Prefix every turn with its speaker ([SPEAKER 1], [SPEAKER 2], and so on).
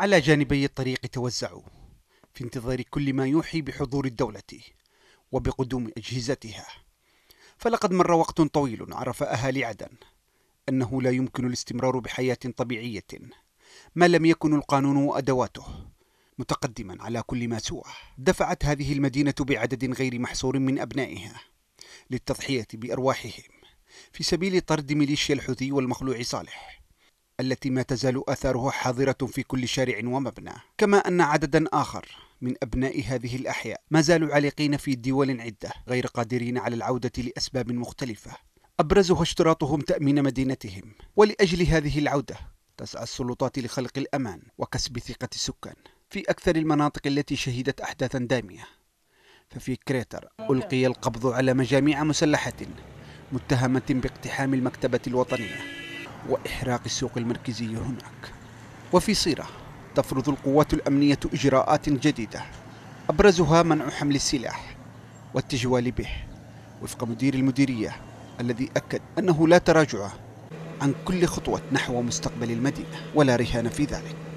[SPEAKER 1] على جانبي الطريق توزعوا في انتظار كل ما يوحي بحضور الدولة وبقدوم أجهزتها فلقد مر وقت طويل عرف أهالي عدن أنه لا يمكن الاستمرار بحياة طبيعية ما لم يكن القانون وأدواته متقدما على كل ما سواه دفعت هذه المدينة بعدد غير محصور من أبنائها للتضحية بأرواحهم في سبيل طرد ميليشيا الحوثي والمخلوع صالح التي ما تزال آثارها حاضرة في كل شارع ومبنى كما أن عددا آخر من أبناء هذه الأحياء ما زالوا عالقين في دول عدة غير قادرين على العودة لأسباب مختلفة أبرزها اشتراطهم تأمين مدينتهم ولأجل هذه العودة تسعى السلطات لخلق الأمان وكسب ثقة السكان في أكثر المناطق التي شهدت أحداثا دامية ففي كريتر ألقي القبض على مجاميع مسلحة متهمة باقتحام المكتبة الوطنية وإحراق السوق المركزي هناك وفي صيرة تفرض القوات الأمنية إجراءات جديدة أبرزها منع حمل السلاح والتجوال به وفق مدير المديرية الذي أكد أنه لا تراجع عن كل خطوة نحو مستقبل المدينة ولا رهان في ذلك